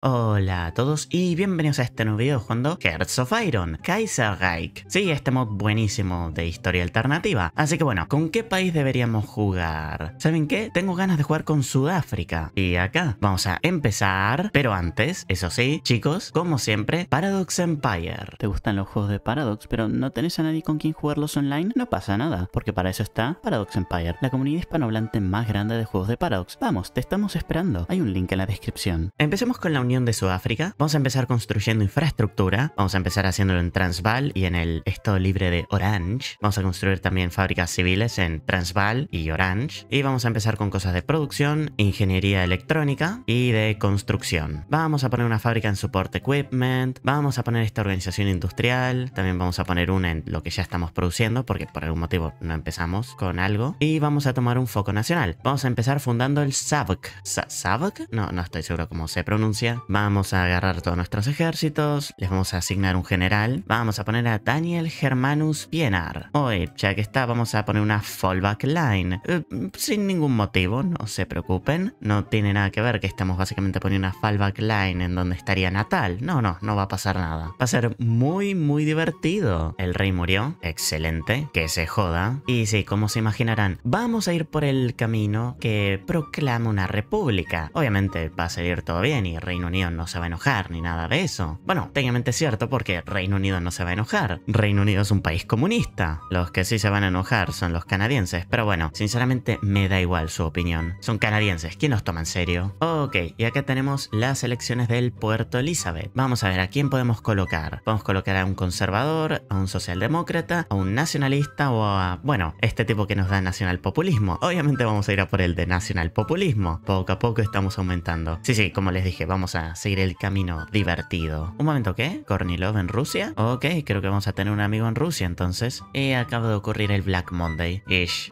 Hola a todos y bienvenidos a este nuevo video jugando Hearts of Iron, Kaiserreich. Sí, este mod buenísimo de historia alternativa. Así que bueno, ¿con qué país deberíamos jugar? ¿Saben qué? Tengo ganas de jugar con Sudáfrica. Y acá vamos a empezar, pero antes, eso sí, chicos, como siempre, Paradox Empire. ¿Te gustan los juegos de Paradox, pero no tenés a nadie con quien jugarlos online? No pasa nada, porque para eso está Paradox Empire, la comunidad hispanohablante más grande de juegos de Paradox. Vamos, te estamos esperando. Hay un link en la descripción. Empecemos con la de Sudáfrica. Vamos a empezar construyendo infraestructura. Vamos a empezar haciéndolo en Transvaal y en el Estado Libre de Orange. Vamos a construir también fábricas civiles en Transvaal y Orange. Y vamos a empezar con cosas de producción, ingeniería electrónica y de construcción. Vamos a poner una fábrica en Support Equipment. Vamos a poner esta organización industrial. También vamos a poner una en lo que ya estamos produciendo porque por algún motivo no empezamos con algo. Y vamos a tomar un foco nacional. Vamos a empezar fundando el SAVC. ¿SAVC? No, no estoy seguro cómo se pronuncia vamos a agarrar todos nuestros ejércitos, les vamos a asignar un general, vamos a poner a Daniel Germanus Pienar. Hoy, ya que está, vamos a poner una fallback line. Eh, sin ningún motivo, no se preocupen, no tiene nada que ver que estamos básicamente poniendo una fallback line en donde estaría Natal. No, no, no va a pasar nada. Va a ser muy, muy divertido. El rey murió, excelente, que se joda. Y sí, como se imaginarán, vamos a ir por el camino que proclama una república. Obviamente va a salir todo bien y Reino Unión no se va a enojar ni nada de eso. Bueno, técnicamente es cierto porque Reino Unido no se va a enojar. Reino Unido es un país comunista. Los que sí se van a enojar son los canadienses, pero bueno, sinceramente me da igual su opinión. Son canadienses, ¿quién los toma en serio? Ok, y acá tenemos las elecciones del Puerto Elizabeth. Vamos a ver a quién podemos colocar. Podemos colocar a un conservador, a un socialdemócrata, a un nacionalista o a, bueno, este tipo que nos da nacionalpopulismo. Obviamente vamos a ir a por el de nacionalpopulismo. Poco a poco estamos aumentando. Sí, sí, como les dije, vamos a seguir el camino divertido. Un momento, ¿qué? ¿Kornilov en Rusia? Ok, creo que vamos a tener un amigo en Rusia entonces. Y eh, acaba de ocurrir el Black Monday.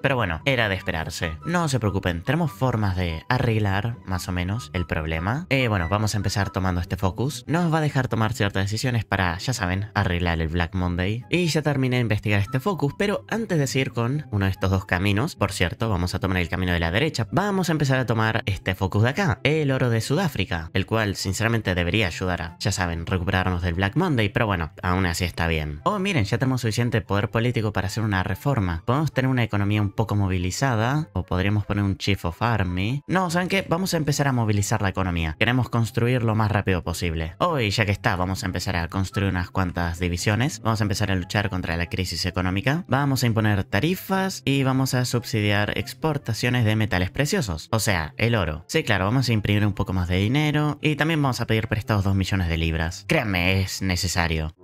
Pero bueno, era de esperarse. No se preocupen, tenemos formas de arreglar más o menos el problema. y eh, bueno, vamos a empezar tomando este focus. Nos va a dejar tomar ciertas decisiones para, ya saben, arreglar el Black Monday. Y ya terminé de investigar este focus, pero antes de seguir con uno de estos dos caminos, por cierto, vamos a tomar el camino de la derecha. Vamos a empezar a tomar este focus de acá, el oro de Sudáfrica, el cual sinceramente debería ayudar a, ya saben, recuperarnos del Black Monday, pero bueno, aún así está bien. Oh, miren, ya tenemos suficiente poder político para hacer una reforma. Podemos tener una economía un poco movilizada, o podríamos poner un Chief of Army. No, ¿saben qué? Vamos a empezar a movilizar la economía. Queremos construir lo más rápido posible. Hoy, oh, ya que está, vamos a empezar a construir unas cuantas divisiones. Vamos a empezar a luchar contra la crisis económica. Vamos a imponer tarifas y vamos a subsidiar exportaciones de metales preciosos. O sea, el oro. Sí, claro, vamos a imprimir un poco más de dinero y también también vamos a pedir prestados 2 millones de libras. Créanme, es necesario.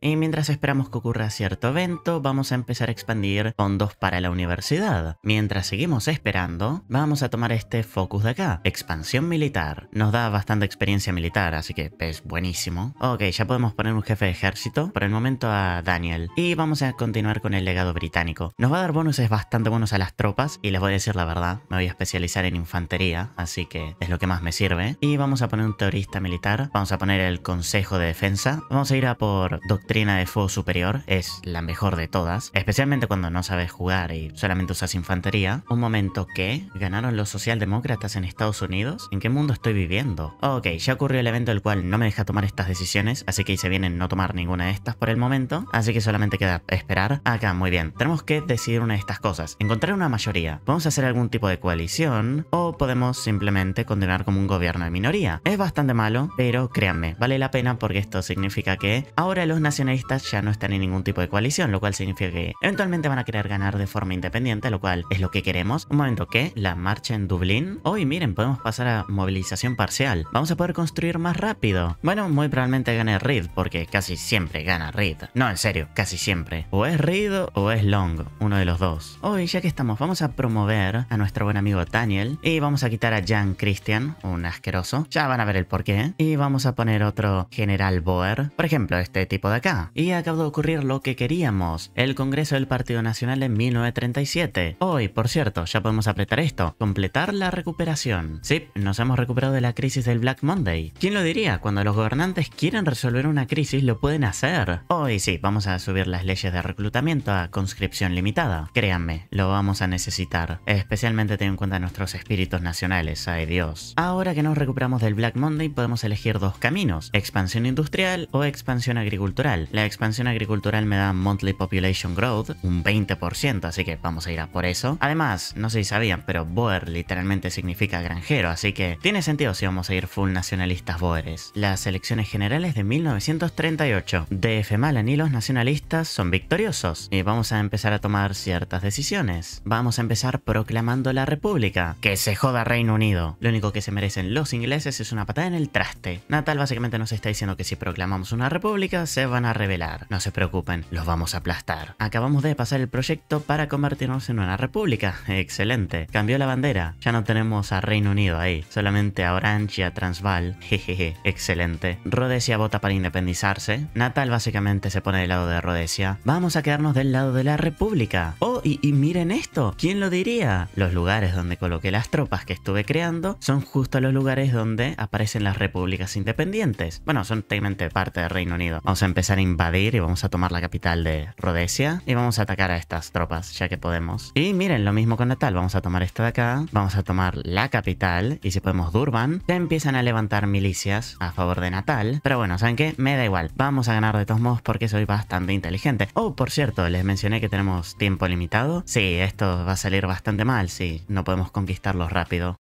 Y mientras esperamos que ocurra cierto evento, vamos a empezar a expandir fondos para la universidad. Mientras seguimos esperando, vamos a tomar este focus de acá, expansión militar. Nos da bastante experiencia militar, así que es buenísimo. Ok, ya podemos poner un jefe de ejército, por el momento a Daniel. Y vamos a continuar con el legado británico. Nos va a dar bonuses bastante buenos a las tropas, y les voy a decir la verdad, me voy a especializar en infantería, así que es lo que más me sirve. Y vamos a poner un teorista militar, vamos a poner el consejo de defensa, vamos a ir a por Doctor doctrina de fuego superior es la mejor de todas, especialmente cuando no sabes jugar y solamente usas infantería. Un momento que ganaron los socialdemócratas en Estados Unidos. ¿En qué mundo estoy viviendo? Ok, ya ocurrió el evento el cual no me deja tomar estas decisiones, así que hice bien en no tomar ninguna de estas por el momento, así que solamente queda esperar. Acá, muy bien, tenemos que decidir una de estas cosas, encontrar una mayoría. Podemos hacer algún tipo de coalición o podemos simplemente condenar como un gobierno de minoría. Es bastante malo, pero créanme, vale la pena porque esto significa que ahora los nacionalistas ya no están en ningún tipo de coalición, lo cual significa que eventualmente van a querer ganar de forma independiente, lo cual es lo que queremos. Un momento que la marcha en Dublín. Hoy, miren, podemos pasar a movilización parcial. Vamos a poder construir más rápido. Bueno, muy probablemente gane Reed, porque casi siempre gana Reed. No, en serio, casi siempre. O es Reed o es Long, uno de los dos. Hoy, ya que estamos, vamos a promover a nuestro buen amigo Daniel y vamos a quitar a Jan Christian, un asqueroso. Ya van a ver el porqué. Y vamos a poner otro general Boer. Por ejemplo, este tipo de acá y acabó de ocurrir lo que queríamos, el Congreso del Partido Nacional en 1937. Hoy, por cierto, ya podemos apretar esto, completar la recuperación. Sí, nos hemos recuperado de la crisis del Black Monday. ¿Quién lo diría? Cuando los gobernantes quieren resolver una crisis, lo pueden hacer. Hoy sí, vamos a subir las leyes de reclutamiento a conscripción limitada. Créanme, lo vamos a necesitar, especialmente teniendo en cuenta nuestros espíritus nacionales, ay Dios. Ahora que nos recuperamos del Black Monday, podemos elegir dos caminos, expansión industrial o expansión agricultural la expansión agricultural me da monthly population growth, un 20%, así que vamos a ir a por eso. Además, no sé si sabían, pero Boer literalmente significa granjero, así que tiene sentido si vamos a ir full nacionalistas Boeres. Las elecciones generales de 1938. De y los nacionalistas son victoriosos y vamos a empezar a tomar ciertas decisiones. Vamos a empezar proclamando la república. Que se joda Reino Unido. Lo único que se merecen los ingleses es una patada en el traste. Natal básicamente nos está diciendo que si proclamamos una república se van a revelar. No se preocupen, los vamos a aplastar. Acabamos de pasar el proyecto para convertirnos en una república. Excelente. Cambió la bandera. Ya no tenemos a Reino Unido ahí. Solamente a Orange y a Transvaal. Jejeje. Excelente. Rhodesia vota para independizarse. Natal básicamente se pone del lado de Rhodesia. Vamos a quedarnos del lado de la república. Oh, y, miren esto. ¿Quién lo diría? Los lugares donde coloqué las tropas que estuve creando son justo los lugares donde aparecen las repúblicas independientes. Bueno, son técnicamente parte del Reino Unido. Vamos a empezar invadir y vamos a tomar la capital de Rhodesia y vamos a atacar a estas tropas ya que podemos. Y miren, lo mismo con Natal, vamos a tomar esta de acá, vamos a tomar la capital y si podemos Durban, ya empiezan a levantar milicias a favor de Natal, pero bueno, ¿saben qué? Me da igual, vamos a ganar de todos modos porque soy bastante inteligente. Oh, por cierto, les mencioné que tenemos tiempo limitado. Sí, esto va a salir bastante mal si no podemos conquistarlos rápido.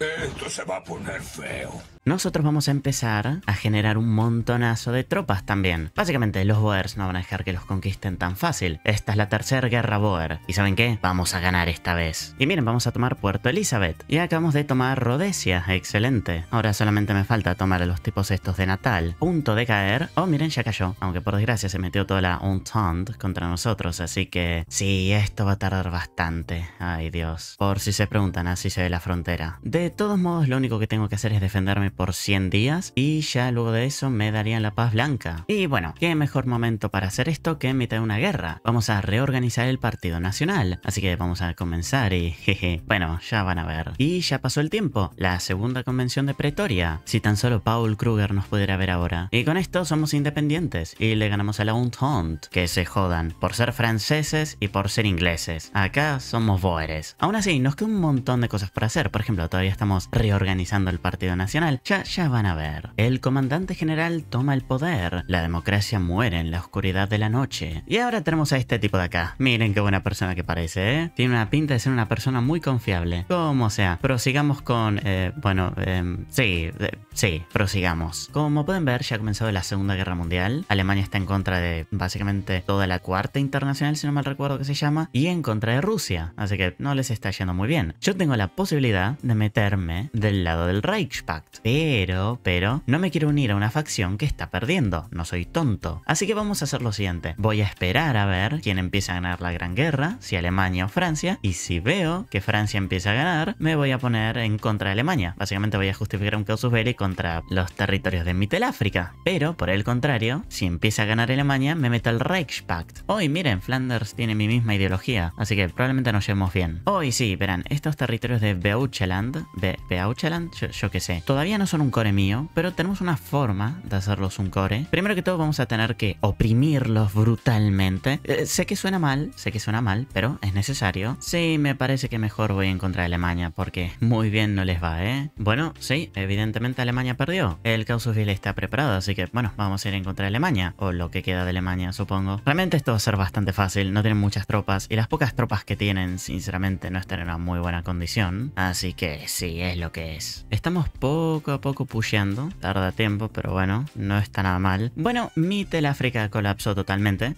Eh, esto se va a poner feo. Nosotros vamos a empezar a generar un montonazo de tropas también. Básicamente, los Boers no van a dejar que los conquisten tan fácil. Esta es la tercera guerra Boer. ¿Y saben qué? Vamos a ganar esta vez. Y miren, vamos a tomar Puerto Elizabeth. Y acabamos de tomar Rhodesia. Excelente. Ahora solamente me falta tomar a los tipos estos de Natal. Punto de caer. Oh, miren, ya cayó. Aunque por desgracia se metió toda la Entente contra nosotros. Así que sí, esto va a tardar bastante. Ay, Dios. Por si se preguntan, así se ve la frontera. De todo todos modos, lo único que tengo que hacer es defenderme por 100 días y ya luego de eso me darían la paz blanca. Y bueno, qué mejor momento para hacer esto que en mitad de una guerra. Vamos a reorganizar el Partido Nacional. Así que vamos a comenzar y jeje, bueno, ya van a ver. Y ya pasó el tiempo, la segunda convención de Pretoria. Si tan solo Paul Kruger nos pudiera ver ahora. Y con esto somos independientes y le ganamos a la Hunt que se jodan por ser franceses y por ser ingleses. Acá somos boeres. Aún así, nos queda un montón de cosas por hacer. Por ejemplo, todavía estamos reorganizando el Partido Nacional. Ya, ya van a ver. El comandante general toma el poder. La democracia muere en la oscuridad de la noche. Y ahora tenemos a este tipo de acá. Miren qué buena persona que parece, ¿eh? Tiene una pinta de ser una persona muy confiable. Como sea. Prosigamos con... Eh, bueno, em, sí, eh, sí, prosigamos. Como pueden ver, ya ha comenzado la Segunda Guerra Mundial. Alemania está en contra de básicamente toda la Cuarta Internacional, si no mal recuerdo que se llama. Y en contra de Rusia. Así que no les está yendo muy bien. Yo tengo la posibilidad de meterme del lado del Reichspakt. Pero, pero, no me quiero unir a una facción que está perdiendo. No soy tonto. Así que vamos a hacer lo siguiente. Voy a esperar a ver quién empieza a ganar la Gran Guerra, si Alemania o Francia. Y si veo que Francia empieza a ganar, me voy a poner en contra de Alemania. Básicamente voy a justificar un de belli contra los territorios de Mitteláfrica. Pero, por el contrario, si empieza a ganar Alemania, me meto al Reichspakt. Hoy, miren, Flanders tiene mi misma ideología, así que probablemente nos llevemos bien. Hoy sí, verán, estos territorios de Beucheland, de Peauchaland, yo, qué sé. Todavía no son un core mío, pero tenemos una forma de hacerlos un core. Primero que todo vamos a tener que oprimirlos brutalmente. Eh, sé que suena mal, sé que suena mal, pero es necesario. Sí, me parece que mejor voy a encontrar de Alemania porque muy bien no les va, ¿eh? Bueno, sí, evidentemente Alemania perdió. El Causuville está preparado, así que bueno, vamos a ir a contra de Alemania, o lo que queda de Alemania, supongo. Realmente esto va a ser bastante fácil, no tienen muchas tropas, y las pocas tropas que tienen, sinceramente, no están en una muy buena condición. Así que sí, ¿eh? es lo que es. Estamos poco a poco pusheando, tarda tiempo, pero bueno, no está nada mal. Bueno, mi África colapsó totalmente.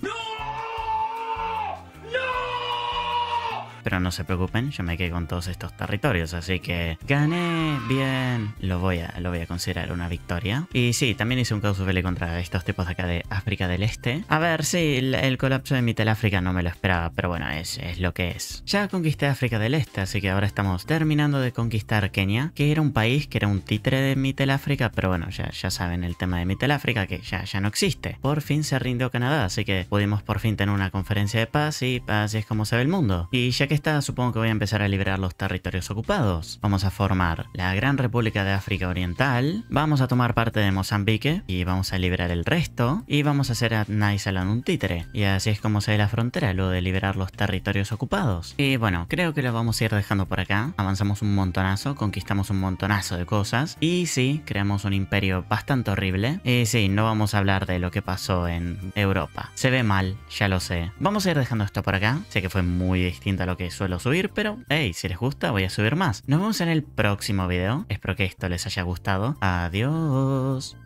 Pero no se preocupen, yo me quedé con todos estos territorios, así que gané bien. Lo voy a, lo voy a considerar una victoria. Y sí, también hice un caos contra estos tipos de acá de África del Este. A ver, sí, el, colapso de Mitel África no me lo esperaba, pero bueno, es, es lo que es. Ya conquisté África del Este, así que ahora estamos terminando de conquistar Kenia, que era un país que era un títere de Mitel África, pero bueno, ya, ya saben el tema de Mitel África, que ya, ya no existe. Por fin se rindió Canadá, así que pudimos por fin tener una conferencia de paz y así es como se ve el mundo. Y ya que esta supongo que voy a empezar a liberar los territorios ocupados. Vamos a formar la Gran República de África Oriental, vamos a tomar parte de Mozambique y vamos a liberar el resto y vamos a hacer a Naisalan un títere. Y así es como se ve la frontera, lo de liberar los territorios ocupados. Y bueno, creo que lo vamos a ir dejando por acá. Avanzamos un montonazo, conquistamos un montonazo de cosas y sí, creamos un imperio bastante horrible. Y sí, no vamos a hablar de lo que pasó en Europa. Se ve mal, ya lo sé. Vamos a ir dejando esto por acá. Sé que fue muy distinto a lo que suelo subir, pero hey, si les gusta voy a subir más. Nos vemos en el próximo video, espero que esto les haya gustado. Adiós.